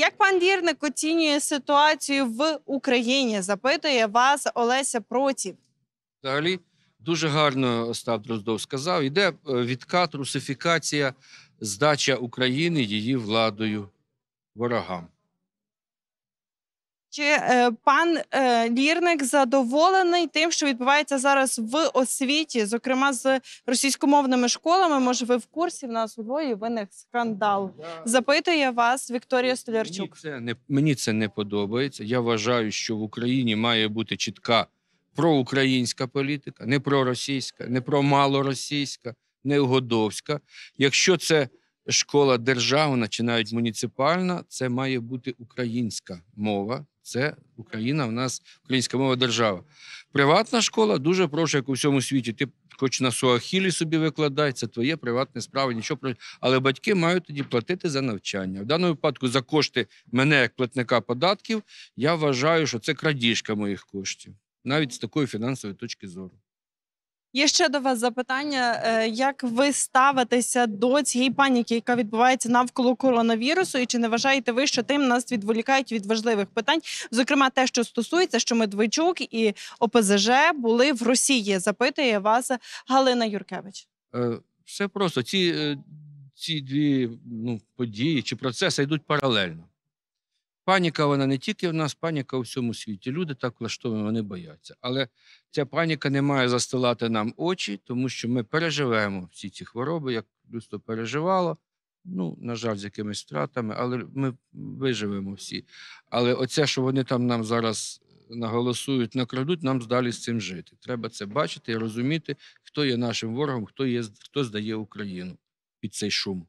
Як пан Вірник оцінює ситуацію в Україні? Запитує вас Олеся Протів. Взагалі дуже гарно Остап Дроздов сказав. Йде е, відкат, русифікація, здача України її владою ворогам. Чи е, пан е, Лірник задоволений тим, що відбувається зараз в освіті, зокрема з російськомовними школами? Може, ви в курсі в нас у Львові виник скандал? Запитує вас Вікторія Столярчук. Мені це не мені це не подобається. Я вважаю, що в Україні має бути чітка проукраїнська політика, не проросійська, не про малоросійська, не угодовська. Якщо це школа державна чи навіть муніципальна, це має бути українська мова. Це Україна в нас українська мова держава. Приватна школа дуже прошу, як у всьому світі. Ти хоч на суахілі собі викладай, це твоє приватне справа, нічого про але батьки мають тоді платити за навчання. В даному випадку за кошти мене, як платника податків, я вважаю, що це крадіжка моїх коштів, навіть з такої фінансової точки зору. Є ще до вас запитання: е, як ви ставитеся до цієї паніки, яка відбувається навколо коронавірусу, і чи не вважаєте ви, що тим нас відволікають від важливих питань? Зокрема, те, що стосується, що Медведчук і ОПЗЖ були в Росії, запитує вас Галина Юркевич? Е, все просто ці е, ці дві ну, події чи процеси йдуть паралельно. Паніка вона не тільки в нас, паніка у всьому світі. Люди так влаштовані, вони бояться. Але ця паніка не має застилати нам очі, тому що ми переживемо всі ці хвороби, як людство переживало. Ну, на жаль, з якимись втратами, але ми виживемо всі. Але оце, що вони там нам зараз наголосують, накрадуть, нам далі з цим жити. Треба це бачити і розуміти, хто є нашим ворогом, хто є хто здає Україну під цей шум.